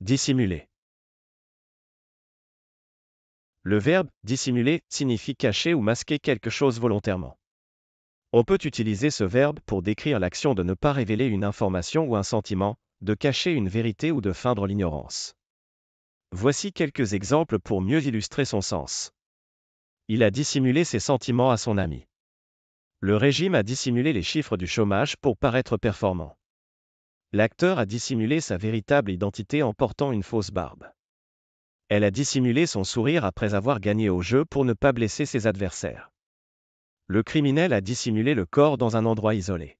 Dissimuler. Le verbe dissimuler signifie cacher ou masquer quelque chose volontairement. On peut utiliser ce verbe pour décrire l'action de ne pas révéler une information ou un sentiment, de cacher une vérité ou de feindre l'ignorance. Voici quelques exemples pour mieux illustrer son sens. Il a dissimulé ses sentiments à son ami. Le régime a dissimulé les chiffres du chômage pour paraître performant l'acteur a dissimulé sa véritable identité en portant une fausse barbe. Elle a dissimulé son sourire après avoir gagné au jeu pour ne pas blesser ses adversaires. Le criminel a dissimulé le corps dans un endroit isolé.